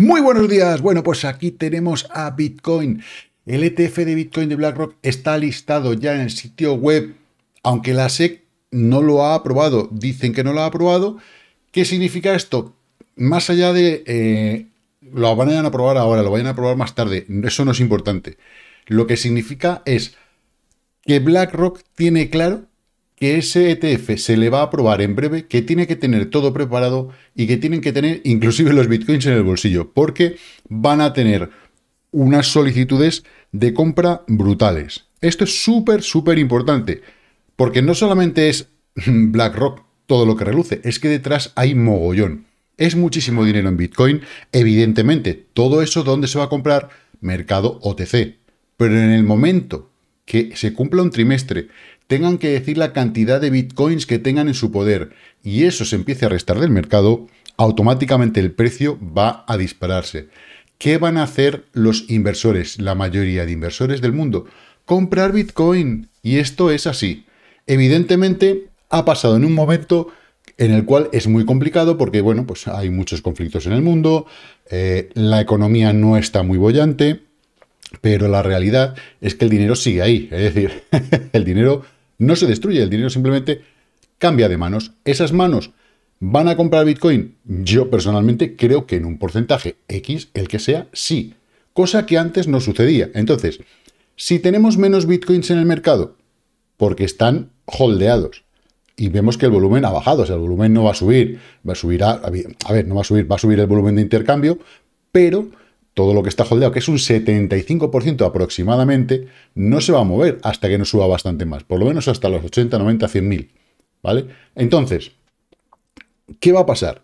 Muy buenos días. Bueno, pues aquí tenemos a Bitcoin. El ETF de Bitcoin de BlackRock está listado ya en el sitio web, aunque la SEC no lo ha aprobado. Dicen que no lo ha aprobado. ¿Qué significa esto? Más allá de eh, lo vayan a aprobar ahora, lo vayan a aprobar más tarde, eso no es importante. Lo que significa es que BlackRock tiene claro que ese ETF se le va a aprobar en breve, que tiene que tener todo preparado y que tienen que tener inclusive los bitcoins en el bolsillo, porque van a tener unas solicitudes de compra brutales. Esto es súper, súper importante, porque no solamente es BlackRock todo lo que reluce, es que detrás hay mogollón. Es muchísimo dinero en Bitcoin, evidentemente, todo eso donde se va a comprar mercado OTC. Pero en el momento que se cumpla un trimestre, tengan que decir la cantidad de bitcoins que tengan en su poder y eso se empiece a restar del mercado, automáticamente el precio va a dispararse. ¿Qué van a hacer los inversores, la mayoría de inversores del mundo? Comprar bitcoin. Y esto es así. Evidentemente, ha pasado en un momento en el cual es muy complicado porque, bueno, pues hay muchos conflictos en el mundo, eh, la economía no está muy bollante, pero la realidad es que el dinero sigue ahí. Es decir, el dinero no se destruye el dinero, simplemente cambia de manos. Esas manos van a comprar Bitcoin. Yo personalmente creo que en un porcentaje X, el que sea, sí. Cosa que antes no sucedía. Entonces, si tenemos menos Bitcoins en el mercado, porque están holdeados, y vemos que el volumen ha bajado, o sea, el volumen no va a subir, va a subir a, ver, no va a subir, va a subir el volumen de intercambio, pero todo lo que está holdeado, que es un 75% aproximadamente, no se va a mover hasta que no suba bastante más, por lo menos hasta los 80, 90, 100.000. mil. ¿Vale? Entonces, ¿qué va a pasar?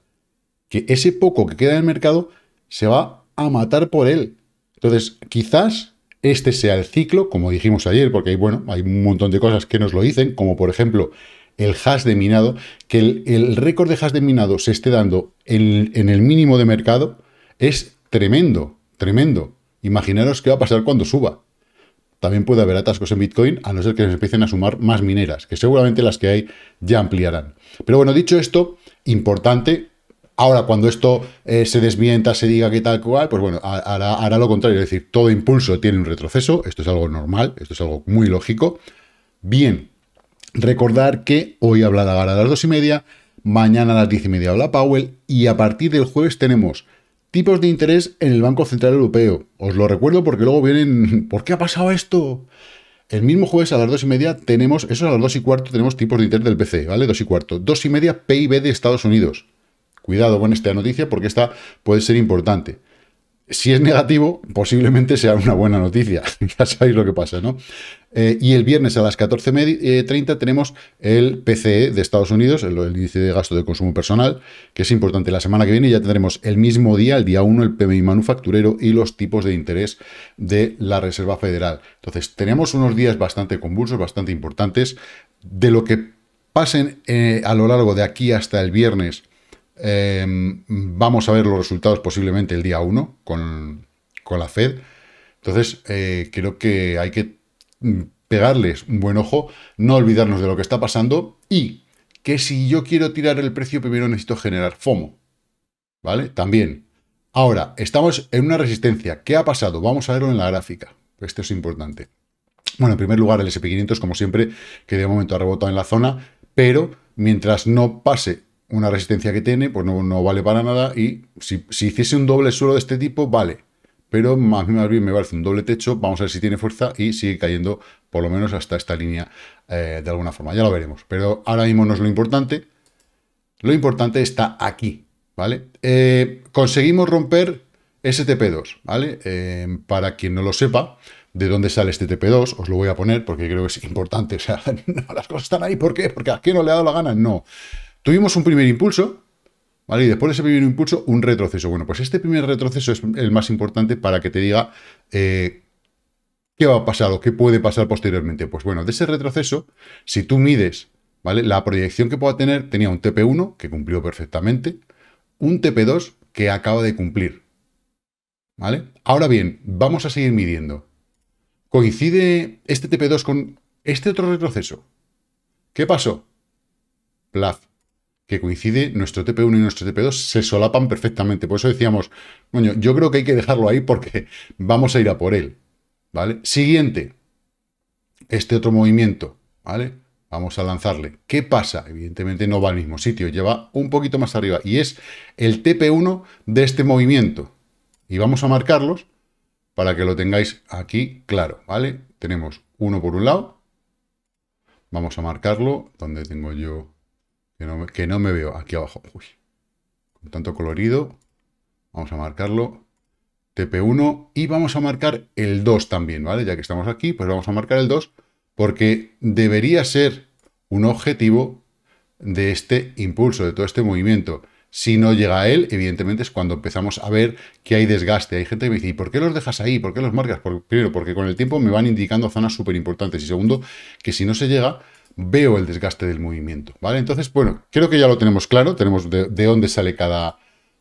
Que ese poco que queda en el mercado se va a matar por él. Entonces, quizás este sea el ciclo, como dijimos ayer, porque hay, bueno, hay un montón de cosas que nos lo dicen, como por ejemplo el hash de minado, que el, récord de hash de minado se esté dando en el mínimo de mercado, es tremendo. Tremendo. Imaginaros qué va a pasar cuando suba. También puede haber atascos en Bitcoin, a no ser que se empiecen a sumar más mineras, que seguramente las que hay ya ampliarán. Pero bueno, dicho esto, importante, ahora cuando esto eh, se desmienta, se diga que tal cual, pues bueno, hará, lo contrario, es decir, todo impulso tiene un retroceso, esto es algo normal, esto es algo muy lógico. Bien, recordar que hoy habla Gara a las dos y media, mañana a las diez y media habla Powell, y a partir del jueves tenemos tipos de interés en el Banco Central Europeo. Os lo recuerdo porque luego vienen, ¿por qué ha pasado esto? El mismo jueves a las dos y media tenemos, eso a las dos y cuarto tenemos tipos de interés del BCE, ¿vale? Dos y cuarto. Dos y media PIB de Estados Unidos. Cuidado con esta noticia porque esta puede ser importante. Si es negativo, posiblemente sea una buena noticia. ya sabéis lo que pasa, ¿no? Eh, y el viernes a las 14.30 eh, tenemos el PCE de Estados Unidos, el, índice de gasto de consumo personal, que es importante. La semana que viene ya tendremos el mismo día, el día 1, el PMI manufacturero y los tipos de interés de la Reserva Federal. Entonces, tenemos unos días bastante convulsos, bastante importantes. De lo que pasen eh, a lo largo de aquí hasta el viernes, vamos a ver los resultados posiblemente el día 1 con, con la Fed. Entonces, creo que hay que Mm, pegarles un buen ojo, no olvidarnos de lo que está pasando y que si yo quiero tirar el precio, primero necesito generar FOMO. ¿Vale? También. Ahora, estamos en una resistencia. ¿Qué ha pasado? Vamos a verlo en la gráfica. Esto es importante. Bueno, en primer lugar, el SP500, como siempre, que de momento ha rebotado en la zona, pero mientras no pase una resistencia que tiene, pues no, no vale para nada. Y si, si hiciese un doble suelo de este tipo, vale, pero más, bien me parece un doble techo, vamos a ver si tiene fuerza y sigue cayendo por lo menos hasta esta línea eh, de alguna forma, ya lo veremos, pero ahora mismo no es lo importante, lo importante está aquí, ¿vale? Eh, conseguimos romper STP2, ¿vale? Eh, para quien no lo sepa, de dónde sale este TP2, os lo voy a poner porque creo que es importante, o sea, las cosas están ahí, ¿por qué? Porque a quién no le ha dado la gana, no. Tuvimos un primer impulso, ¿Vale? Y después de ese primer impulso, un retroceso. Bueno, pues este primer retroceso es el más importante para que te diga eh, qué va a pasar o qué puede pasar posteriormente. Pues bueno, de ese retroceso, si tú mides ¿vale? la proyección que pueda tener, tenía un TP1 que cumplió perfectamente, un TP2 que acaba de cumplir. ¿Vale? Ahora bien, vamos a seguir midiendo. ¿Coincide este TP2 con este otro retroceso? ¿Qué pasó? Plaf que coincide nuestro TP1 y nuestro TP2 se solapan perfectamente. Por eso decíamos, bueno yo creo que hay que dejarlo ahí porque vamos a ir a por él. ¿Vale? Siguiente. Este otro movimiento. ¿Vale? Vamos a lanzarle. ¿Qué pasa? Evidentemente no va al mismo sitio, lleva un poquito más arriba. Y es el TP1 de este movimiento. Y vamos a marcarlos para que lo tengáis aquí claro. ¿Vale? Tenemos uno por un lado. Vamos a marcarlo donde tengo yo que no, me, veo aquí abajo. Uy. Con tanto colorido. Vamos a marcarlo. TP1. Y vamos a marcar el 2 también, ¿vale? Ya que estamos aquí, pues vamos a marcar el 2. Porque debería ser un objetivo de este impulso, de todo este movimiento. Si no llega a él, evidentemente es cuando empezamos a ver que hay desgaste. Hay gente que me dice, ¿y por qué los dejas ahí? ¿Por qué los marcas? primero, porque con el tiempo me van indicando zonas súper importantes. Y segundo, que si no se llega, veo el desgaste del movimiento, ¿vale? Entonces, bueno, creo que ya lo tenemos claro, tenemos de, dónde sale cada,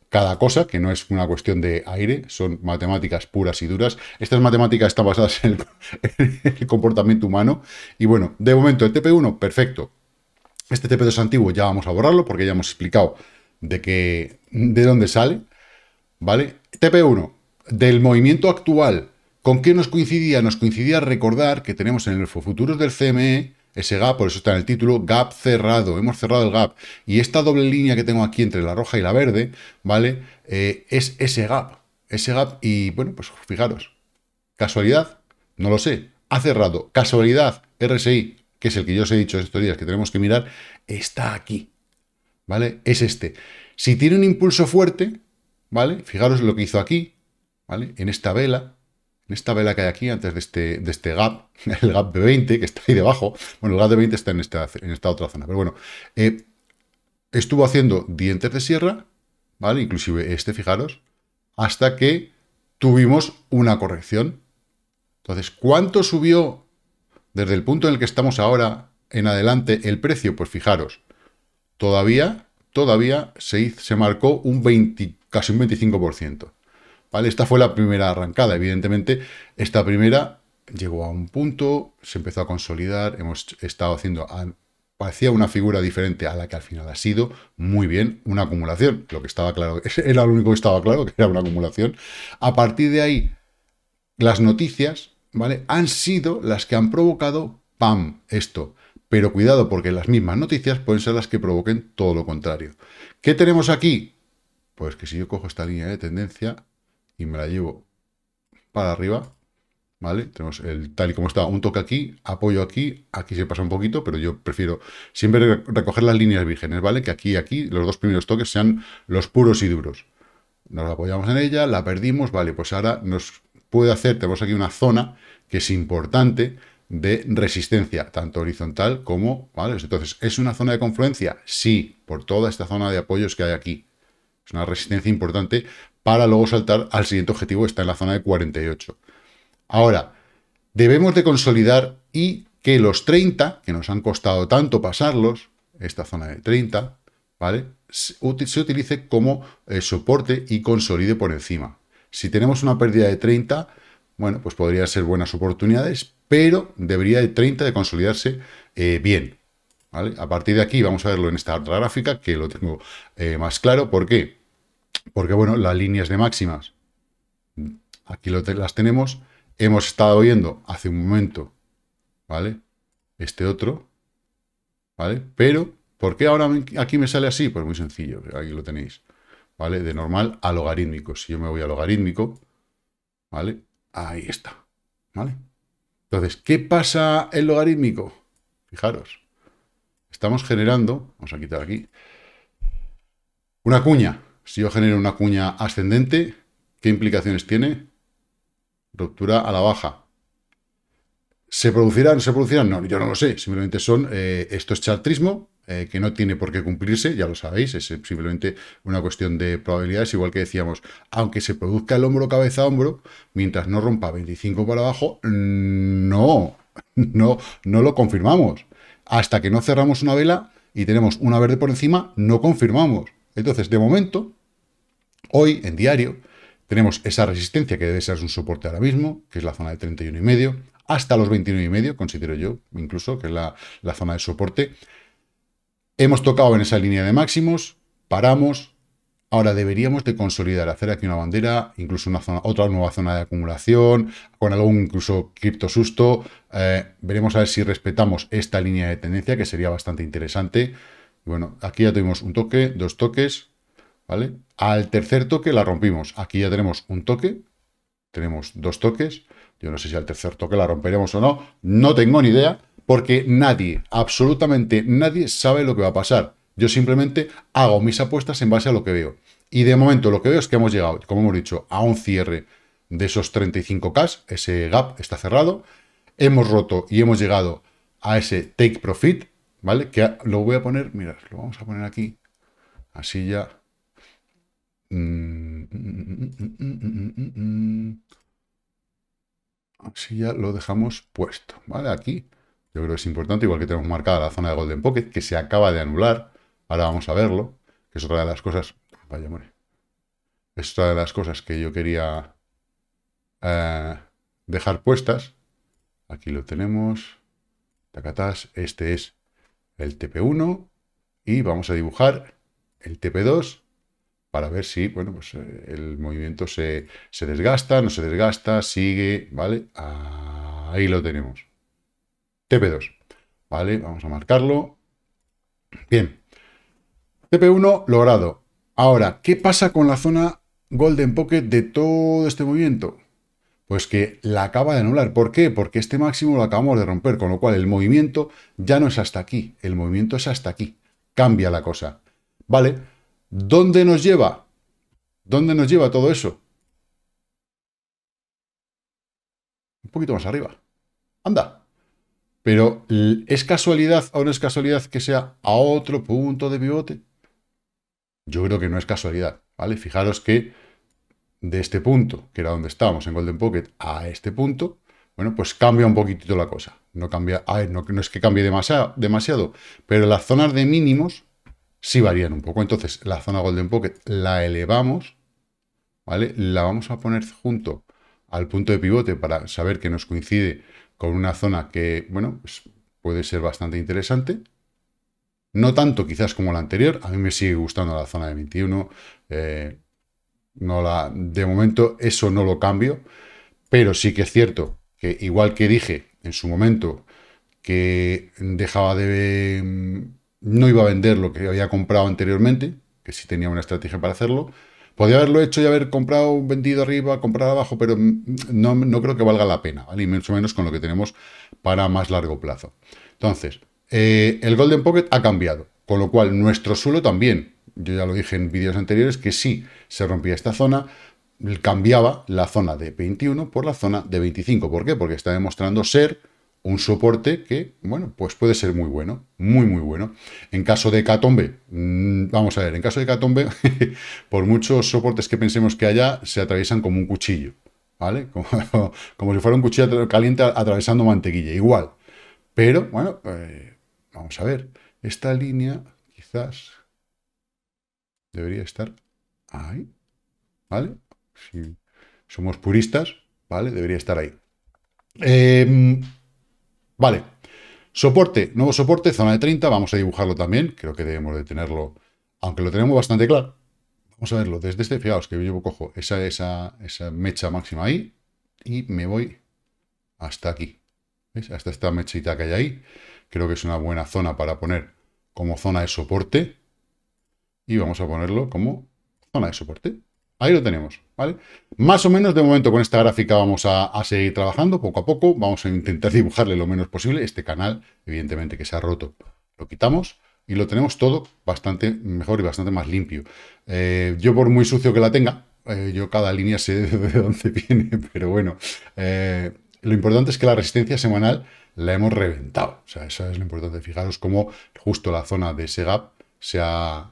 cada cosa, que no es una cuestión de aire, son matemáticas puras y duras. Estas matemáticas están basadas en el, comportamiento humano. Y bueno, de momento el TP1, perfecto. Este TP2 antiguo ya vamos a borrarlo porque ya hemos explicado de, que, de dónde sale. ¿Vale? TP1, del movimiento actual, ¿con qué nos coincidía? Nos coincidía recordar que tenemos en el futuros del CME ese gap, por eso está en el título, gap cerrado, hemos cerrado el gap. Y esta doble línea que tengo aquí entre la roja y la verde, ¿vale? Eh, es ese gap, ese gap y, bueno, pues fijaros, casualidad, no lo sé, ha cerrado, casualidad, RSI, que es el que yo os he dicho estos días que tenemos que mirar, está aquí, ¿vale? Es este. Si tiene un impulso fuerte, ¿vale? Fijaros lo que hizo aquí, ¿vale? En esta vela, en esta vela que hay aquí, antes de este, este gap, el gap de 20, que está ahí debajo, bueno, el gap de 20 está en esta, en esta otra zona, pero bueno, eh, estuvo haciendo dientes de sierra, ¿vale? Inclusive este, fijaros, hasta que tuvimos una corrección. Entonces, ¿cuánto subió desde el punto en el que estamos ahora en adelante el precio? Pues fijaros, todavía, todavía se, se marcó un 20, casi un 25%. Esta fue la primera arrancada, evidentemente, esta primera llegó a un punto, se empezó a consolidar, hemos estado haciendo, parecía una figura diferente a la que al final ha sido, muy bien, una acumulación, lo que estaba claro, era lo único que estaba claro, que era una acumulación. A partir de ahí, las noticias, ¿vale? Han sido las que han provocado, ¡pam!, esto. Pero cuidado, porque las mismas noticias pueden ser las que provoquen todo lo contrario. ¿Qué tenemos aquí? Pues que si yo cojo esta línea de tendencia, y me la llevo para arriba, ¿vale? Tenemos el tal y como está, un toque aquí, apoyo aquí, aquí se pasa un poquito, pero yo prefiero siempre recoger las líneas vírgenes, ¿vale? Que aquí y aquí los dos primeros toques sean los puros y duros. Nos apoyamos en ella, la perdimos, vale, pues ahora nos puede hacer, tenemos aquí una zona que es importante de resistencia, tanto horizontal como, ¿vale? Entonces, ¿es una zona de confluencia? Sí, por toda esta zona de apoyos que hay aquí. Es una resistencia importante para luego saltar al siguiente objetivo que está en la zona de 48. Ahora, debemos de consolidar y que los 30, que nos han costado tanto pasarlos, esta zona de 30, ¿vale? Se, utilice como eh, soporte y consolide por encima. Si tenemos una pérdida de 30, bueno, pues podrían ser buenas oportunidades, pero debería de 30 de consolidarse eh, bien. A partir de aquí vamos a verlo en esta otra gráfica, que lo tengo eh, más claro. ¿Por qué? Porque bueno, las líneas de máximas, aquí las tenemos. Hemos estado viendo hace un momento, ¿vale? Este otro, ¿vale? Pero, ¿por qué ahora aquí me sale así? Pues muy sencillo, aquí lo tenéis, ¿vale? De normal a logarítmico. Si yo me voy a logarítmico, ¿vale? Ahí está, ¿vale? Entonces, ¿qué pasa el logarítmico? Fijaros, estamos generando, vamos a quitar aquí, una cuña, si yo genero una cuña ascendente, ¿qué implicaciones tiene? Ruptura a la baja. ¿Se producirán? ¿Se producirán? No, yo no lo sé. Simplemente son, estos eh, esto es chartrismo, eh, que no tiene por qué cumplirse, ya lo sabéis, es eh, simplemente una cuestión de probabilidades, igual que decíamos, aunque se produzca el hombro cabeza a hombro, mientras no rompa 25 para abajo, mm, no, no, no lo confirmamos. Hasta que no cerramos una vela y tenemos una verde por encima, no confirmamos. Entonces, de momento, hoy en diario, tenemos esa resistencia que debe ser un soporte ahora mismo, que es la zona de 31,5, hasta los medio considero yo, incluso, que es la, zona de soporte. Hemos tocado en esa línea de máximos, paramos, Ahora deberíamos de consolidar, hacer aquí una bandera, incluso una zona, otra nueva zona de acumulación, con algún incluso cripto susto. Eh, veremos a ver si respetamos esta línea de tendencia, que sería bastante interesante. Bueno, aquí ya tuvimos un toque, dos toques, ¿vale? Al tercer toque la rompimos. Aquí ya tenemos un toque, tenemos dos toques. Yo no sé si al tercer toque la romperemos o no. No tengo ni idea, porque nadie, absolutamente nadie, sabe lo que va a pasar. Yo simplemente hago mis apuestas en base a lo que veo. Y de momento lo que veo es que hemos llegado, como hemos dicho, a un cierre de esos 35K. Ese gap está cerrado. Hemos roto y hemos llegado a ese take profit, ¿Vale? Que lo voy a poner, mirad, lo vamos a poner aquí. Así ya. Así ya lo dejamos puesto, ¿vale? Aquí yo creo que es importante, igual que tenemos marcada la zona de Golden Pocket, que se acaba de anular. Ahora vamos a verlo, que es otra de las cosas... Vaya, more. Es otra de las cosas que yo quería eh, dejar puestas. Aquí lo tenemos. Tacatás. Este es el TP1 y vamos a dibujar el TP2 para ver si bueno, pues, eh, el movimiento se, desgasta, no se desgasta, sigue, ¿vale? Ahí lo tenemos. TP2, ¿vale? Vamos a marcarlo. Bien. TP1 logrado. Ahora, ¿qué pasa con la zona Golden Pocket de todo este movimiento? Pues que la acaba de anular. ¿Por qué? Porque este máximo lo acabamos de romper, con lo cual el movimiento ya no es hasta aquí, el movimiento es hasta aquí. Cambia la cosa. ¿Vale? ¿Dónde nos lleva? ¿Dónde nos lleva todo eso? Un poquito más arriba. Anda. Pero ¿es casualidad o no es casualidad que sea a otro punto de pivote? Yo creo que no es casualidad, ¿vale? Fijaros que de este punto, que era donde estábamos en Golden Pocket, a este punto, bueno, pues cambia un poquitito la cosa. No, cambia, no, es que cambie demasiado, demasiado, pero las zonas de mínimos sí varían un poco. Entonces, la zona Golden Pocket la elevamos, ¿vale? La vamos a poner junto al punto de pivote para saber que nos coincide con una zona que, bueno, pues puede ser bastante interesante. No tanto quizás como la anterior, a mí me sigue gustando la zona de 21, no la, de momento eso no lo cambio, pero sí que es cierto que igual que dije en su momento que dejaba de... Mm, no iba a vender lo que había comprado anteriormente, que sí tenía una estrategia para hacerlo, podía haberlo hecho y haber comprado, vendido arriba, comprado abajo, pero mm, no, creo que valga la pena, ¿vale? Y mucho menos con lo que tenemos para más largo plazo. Entonces, eh, el Golden Pocket ha cambiado, con lo cual nuestro suelo también yo ya lo dije en vídeos anteriores, que si se rompía esta zona, cambiaba la zona de 21 por la zona de 25. ¿Por qué? Porque está demostrando ser un soporte que, bueno, pues puede ser muy bueno, muy, muy bueno. En caso de catombe, mm, vamos a ver, en caso de catombe, por muchos soportes que pensemos que haya, se atraviesan como un cuchillo, ¿vale? Como, como si fuera un cuchillo caliente atravesando mantequilla, igual. Pero, bueno, eh, vamos a ver, esta línea quizás debería estar ahí, ¿vale? Si somos puristas, ¿vale? Debería estar ahí. Em, vale, soporte, nuevo soporte, zona de 30, vamos a dibujarlo también, creo que debemos de tenerlo, aunque lo tenemos bastante claro. Vamos a verlo desde este, fijaos que yo cojo esa, esa, esa mecha máxima ahí y me voy hasta aquí, ¿ves? Hasta esta mechita que hay ahí. Creo que es una buena zona para poner como zona de soporte, y vamos a ponerlo como zona de soporte. Ahí lo tenemos, ¿vale? Más o menos de momento con esta gráfica vamos a, seguir trabajando poco a poco. Vamos a intentar dibujarle lo menos posible. Este canal, evidentemente, que se ha roto, lo quitamos y lo tenemos todo bastante mejor y bastante más limpio. Eh, yo por muy sucio que la tenga, eh, yo cada línea sé de dónde viene, pero bueno. Eh, lo importante es que la resistencia semanal la hemos reventado. O sea, eso es lo importante. Fijaros cómo justo la zona de ese gap se,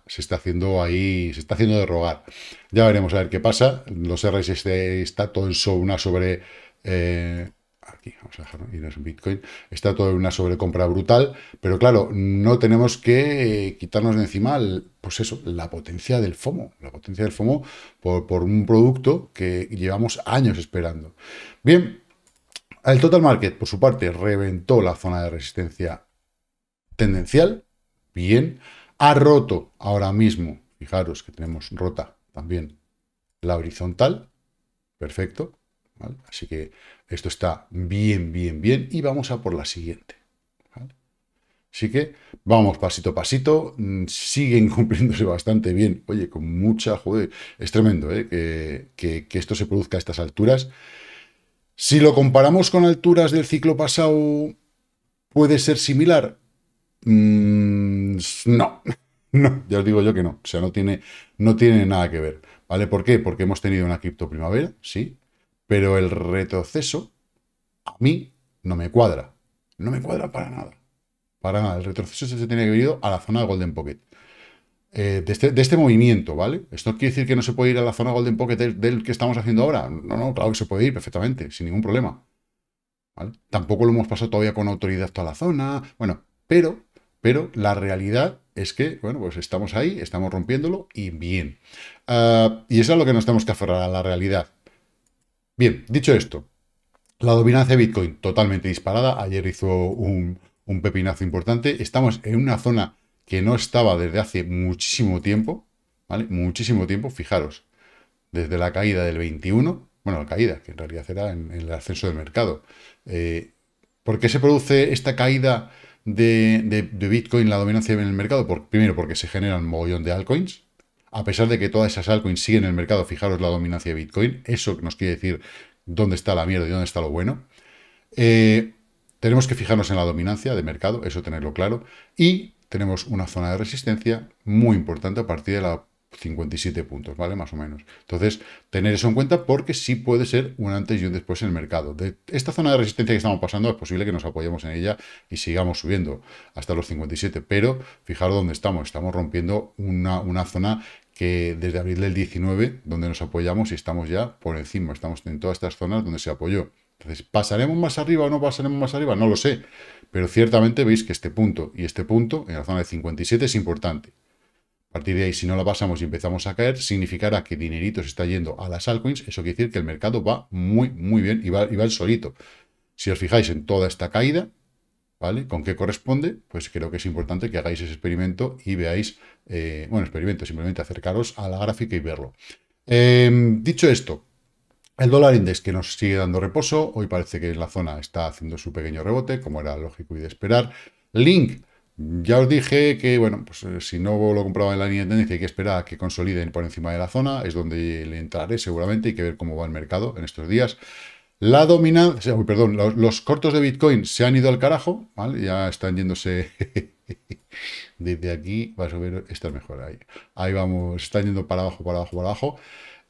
se, está haciendo ahí, se está haciendo de rogar. Ya veremos a ver qué pasa. Los RSI este está todo en una sobre... Eh, aquí, vamos a dejarlo, irnos en Bitcoin. Está todo en una sobrecompra brutal, pero claro, no tenemos que eh, quitarnos de encima, pues eso, la potencia del FOMO, la potencia del FOMO por, por un producto que llevamos años esperando. Bien, el total market, por su parte, reventó la zona de resistencia tendencial, bien, ha roto ahora mismo, fijaros que tenemos rota también la horizontal, perfecto, así que esto está bien, bien, bien, y vamos a por la siguiente. Así que vamos pasito a pasito, mm, siguen cumpliéndose bastante bien, oye, con mucha, joder, es tremendo ¿eh? que esto se produzca a estas alturas. Si lo comparamos con alturas del ciclo pasado, ¿puede ser similar? Mm, no, no, ya os digo yo que no. O sea, no tiene, no tiene nada que ver. ¿Vale? ¿Por qué? Porque hemos tenido una cripto primavera, sí, pero el retroceso a mí no me cuadra. No me cuadra para nada. Para nada. El retroceso se tiene que ir a la zona de Golden Pocket. Eh, este, de, este, movimiento, ¿vale? ¿Esto quiere decir que no se puede ir a la zona Golden Pocket del, del, que estamos haciendo ahora? No, no, claro que se puede ir perfectamente, sin ningún problema. ¿vale? Tampoco lo hemos pasado todavía con autoridad toda la zona. Bueno, pero pero la realidad es que, bueno, pues estamos ahí, estamos rompiéndolo y bien. Ah, y eso es lo que nos tenemos que aferrar a la realidad. Bien, dicho esto, la dominancia de Bitcoin totalmente disparada. Ayer hizo un, pepinazo importante. Estamos en una zona que no estaba desde hace muchísimo tiempo, ¿vale? Muchísimo tiempo, fijaros, desde la caída del 21, bueno, la caída, que en realidad era en, el ascenso del mercado. Eh, ¿Por qué se produce esta caída de, Bitcoin la dominancia en el mercado? Por, primero, porque se generan mogollón de altcoins. A pesar de que todas esas altcoins siguen en el mercado, fijaros la dominancia de Bitcoin. Eso nos quiere decir dónde está la mierda y dónde está lo bueno. Eh, tenemos que fijarnos en la dominancia de mercado, eso tenerlo claro. Y tenemos una zona de resistencia muy importante a partir de la 57 puntos, ¿vale? Más o menos. Entonces, tener eso en cuenta porque sí puede ser un antes y un después en el mercado. De esta zona de resistencia que estamos pasando es posible que nos apoyemos en ella y sigamos subiendo hasta los 57, pero fijaros dónde estamos. Estamos rompiendo una, una zona que desde abril del 19, donde nos apoyamos y estamos ya por encima, estamos en todas estas zonas donde se apoyó. Entonces, ¿pasaremos más arriba o no pasaremos más arriba? No lo sé, pero ciertamente veis que este punto y este punto en la zona de 57 es importante. A partir de ahí, si no la pasamos y empezamos a caer, significará que dinerito se está yendo a las altcoins. Eso quiere decir que el mercado va muy, muy bien y va, el solito. Si os fijáis en toda esta caída, ¿vale? ¿Con qué corresponde? Pues creo que es importante que hagáis ese experimento y veáis, eh, bueno, experimento, simplemente acercaros a la gráfica y verlo. Em, dicho esto, el dólar index que nos sigue dando reposo, hoy parece que en la zona está haciendo su pequeño rebote, como era lógico y de esperar. Link, ya os dije que, bueno, pues eh, si no lo compraba en la línea de tendencia, hay que esperar a que consoliden por encima de la zona, es donde le entraré seguramente, hay que ver cómo va el mercado en estos días. La dominancia, perdón, los, cortos de Bitcoin se han ido al carajo, ¿vale? Ya están yéndose desde aquí, va a subir esta es mejor, ahí, ahí vamos, están yendo para abajo, para abajo, para abajo.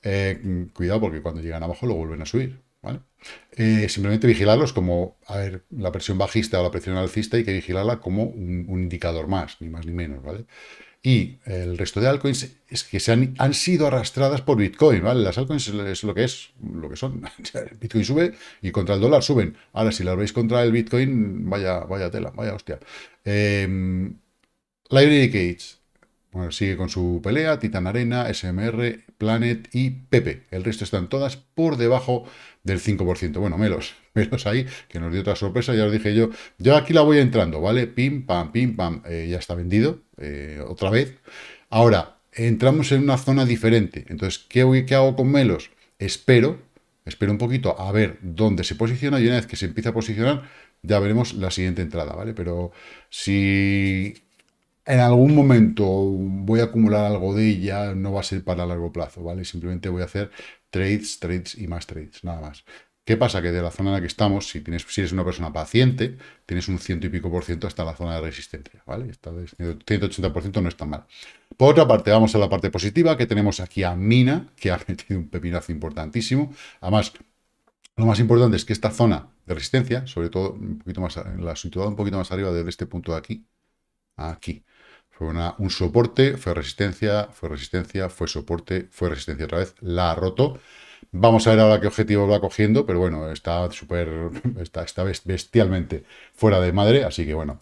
Eh, cuidado porque cuando llegan abajo lo vuelven a subir, ¿vale? Eh, simplemente vigilarlos como, a ver, la presión bajista o la presión alcista y que vigilarla como un, indicador más, ni más ni menos, ¿vale? Y el resto de altcoins es que se han, sido arrastradas por Bitcoin, ¿vale? Las altcoins es lo que es, lo que son. Bitcoin sube y contra el dólar suben. Ahora, si las veis contra el Bitcoin, vaya, vaya tela, vaya hostia. Em, Library gates bueno, sigue con su pelea, Titan Arena, SMR, Planet y Pepe. El resto están todas por debajo del 5%. Bueno, Melos, Melos ahí, que nos dio otra sorpresa, ya os dije yo. Yo aquí la voy entrando, ¿vale? Pim, pam, pim, pam, eh, ya está vendido, eh, otra vez. Ahora, entramos en una zona diferente. Entonces, ¿qué, qué hago con Melos? Espero, espero un poquito a ver dónde se posiciona y una vez que se empieza a posicionar, ya veremos la siguiente entrada, ¿vale? Pero si en algún momento voy a acumular algo de ella, no va a ser para largo plazo, ¿vale? Simplemente voy a hacer trades, trades y más trades, nada más. ¿Qué pasa? Que de la zona en la que estamos, si, tienes, si eres una persona paciente, tienes un ciento y pico por ciento hasta la zona de resistencia, ¿vale? Está 180 por ciento no está mal. Por otra parte, vamos a la parte positiva, que tenemos aquí a Mina, que ha metido un pepinazo importantísimo. Además, lo más importante es que esta zona de resistencia, sobre todo un poquito más, la situada un poquito más arriba desde este punto de aquí, aquí, un soporte, fue resistencia, fue resistencia, fue soporte, fue resistencia otra vez, la ha roto. Vamos a ver ahora qué objetivo va cogiendo, pero bueno, está súper, está, está bestialmente fuera de madre, así que bueno,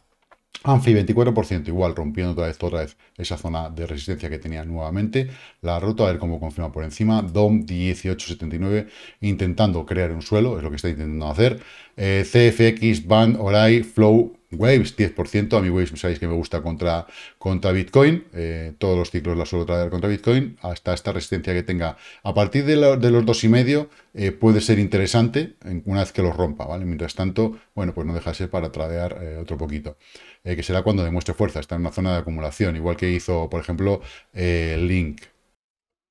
Anfi 24%, igual, rompiendo otra vez, otra vez esa zona de resistencia que tenía nuevamente. La roto. a ver cómo confirma por encima. DOM 1879, intentando crear un suelo, es lo que está intentando hacer. Eh, CFX, Band, Orai, Flow, Waves, 10%. A mí Waves sabéis que me gusta contra, contra Bitcoin. Eh, todos los ciclos la suelo traer contra Bitcoin. Hasta esta resistencia que tenga. A partir de, los 2,5 eh, puede ser interesante una vez que los rompa, ¿vale? Mientras tanto, bueno, pues no ser para tradear eh, otro poquito. que será cuando demuestre fuerza. Está en una zona de acumulación, igual que hizo, por ejemplo, Link.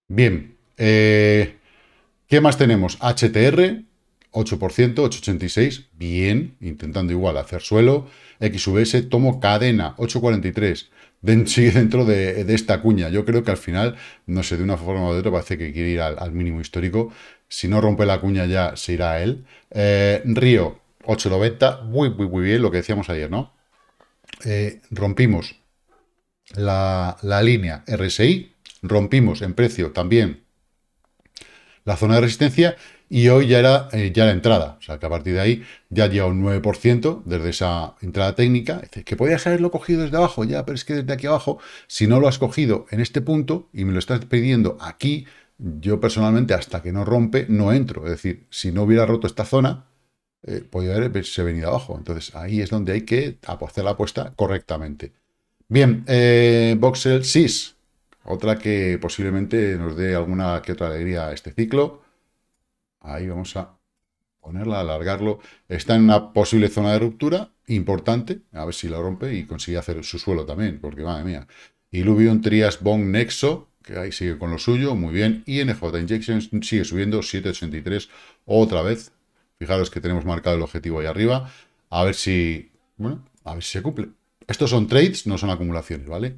Bien. ¿Qué más tenemos? HTR, 8%, 8,86, bien, intentando igual hacer suelo. XVS, tomo cadena, 8,43, sigue dentro de, esta cuña. Yo creo que al final, no sé, de una forma de otra parece que quiere ir al, mínimo histórico. Si no rompe la cuña ya, se irá a él. Eh, Río, 8,90, muy, muy, muy bien, lo que decíamos ayer, ¿no? Eh, rompimos la, la línea RSI, rompimos en precio también la zona de resistencia y hoy ya era, eh, ya la entrada. O sea, que a partir de ahí ya lleva un 9% desde esa entrada técnica. Es que podía haberlo cogido desde abajo ya, pero es que desde aquí abajo, si no lo has cogido en este punto y me lo estás pidiendo aquí, yo personalmente hasta que no rompe no entro. Es decir, si no hubiera roto esta zona, eh, podría haberse venido abajo. Entonces ahí es donde hay que hacer la apuesta correctamente. Bien, eh, Voxel SIS, otra que posiblemente nos dé alguna que otra alegría a este ciclo. Ahí vamos a ponerla, alargarlo. Está en una posible zona de ruptura importante. A ver si la rompe y consigue hacer su suelo también, porque madre mía. Illuvium, Trias, Bong, Nexo, que ahí sigue con lo suyo, muy bien. Y NJ Injections sigue subiendo, 7.83 otra vez. Fijaros que tenemos marcado el objetivo ahí arriba. A ver si, bueno, a ver si se cumple. Estos son trades, no son acumulaciones, ¿vale?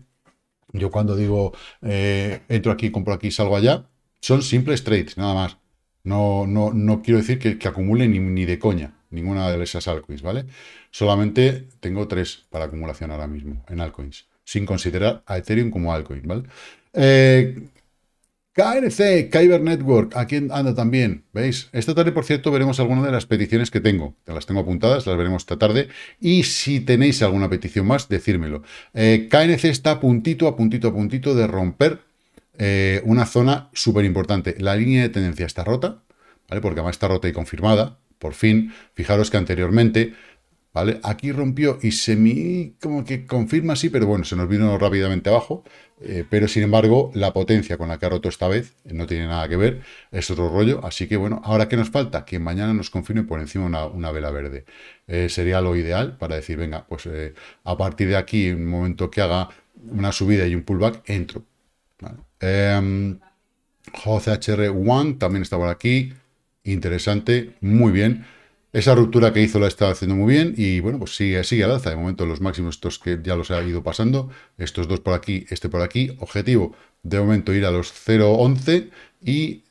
Yo cuando digo, eh, entro aquí, compro aquí, salgo allá, son simples trades, nada más. No, no, quiero decir que, acumule ni, de coña ninguna de esas altcoins, ¿vale? Solamente tengo tres para acumulación ahora mismo en altcoins, sin considerar a Ethereum como altcoin, ¿vale? Eh, KNC, Kyber Network, aquí anda también, ¿veis? Esta tarde, por cierto, veremos alguna de las peticiones que tengo. Las tengo apuntadas, las veremos esta tarde. Y si tenéis alguna petición más, decírmelo. Eh, KNC está a puntito, a puntito, a puntito de romper eh, una zona súper importante. La línea de tendencia está rota, ¿vale? Porque además está rota y confirmada, por fin. Fijaros que anteriormente, ¿vale? Aquí rompió y me... como que confirma, sí, pero bueno, se nos vino rápidamente abajo. Eh, pero sin embargo, la potencia con la que ha roto esta vez no tiene nada que ver, es otro rollo. Así que bueno, ahora que nos falta, que mañana nos confirme por encima una, vela verde. Eh, sería lo ideal para decir, venga, pues a partir de aquí, en un momento que haga una subida y un pullback, entro Vale. Eh, em, JCHR1 también está por aquí. Interesante, muy bien. Esa ruptura que hizo la está haciendo muy bien y bueno, pues sigue, sigue al alza. De momento los máximos estos que ya los ha ido pasando, estos dos por aquí, este por aquí. Objetivo, de momento ir a los 0.11 y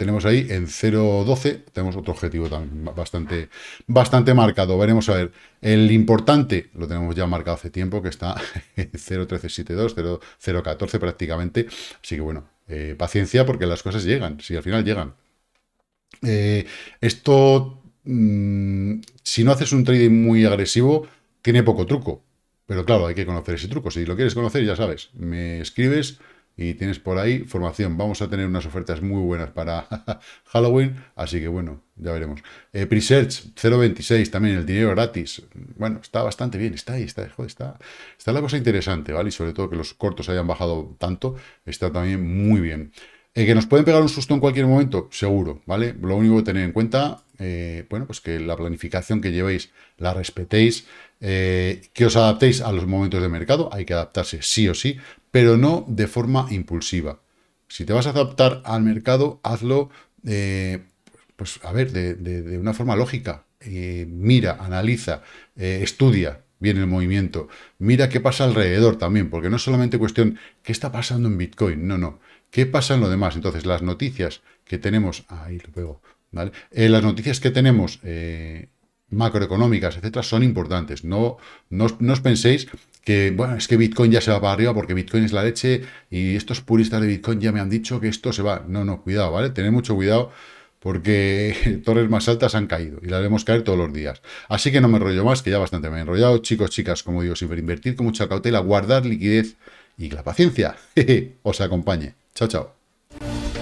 tenemos ahí en 0.12, tenemos otro objetivo también bastante, bastante marcado. Veremos a ver. El importante lo tenemos ya marcado hace tiempo, que está en 0.1372, 0.14 prácticamente. Así que bueno, eh, paciencia porque las cosas llegan, si al final llegan. Eh, esto, mm, si no haces un trading muy agresivo, tiene poco truco. Pero claro, hay que conocer ese truco. Si lo quieres conocer, ya sabes, me escribes y tienes por ahí formación. Vamos a tener unas ofertas muy buenas para Halloween, así que bueno, ya veremos. Eh, Presearch 0.26, también el dinero gratis. Bueno, está bastante bien, está ahí, está, joder, está, está la cosa interesante, ¿vale? Y sobre todo que los cortos hayan bajado tanto, está también muy bien. Eh, ¿Que nos pueden pegar un susto en cualquier momento? Seguro, ¿vale? Lo único que tener en cuenta, eh, bueno, pues que la planificación que llevéis la respetéis, eh, que os adaptéis a los momentos de mercado, hay que adaptarse sí o sí, pero no de forma impulsiva. Si te vas a adaptar al mercado, hazlo, eh, pues a ver, de, una forma lógica. Eh, mira, analiza, eh, estudia bien el movimiento, mira qué pasa alrededor también, porque no es solamente cuestión qué está pasando en Bitcoin, no, no, qué pasa en lo demás. Entonces, las noticias que tenemos, ahí lo pego, ¿vale? las noticias que tenemos macroeconómicas, etcétera, son importantes. No, no, os penséis que, bueno, es que Bitcoin ya se va para arriba porque Bitcoin es la leche y estos puristas de Bitcoin ya me han dicho que esto se va. No, no, cuidado, ¿vale? tener mucho cuidado porque torres más altas han caído y las vemos caer todos los días. Así que no me enrollo más, que ya bastante me he enrollado. Chicos, chicas, como digo, siempre invertir con mucha cautela, guardar liquidez y la paciencia os acompañe. Chao, chao.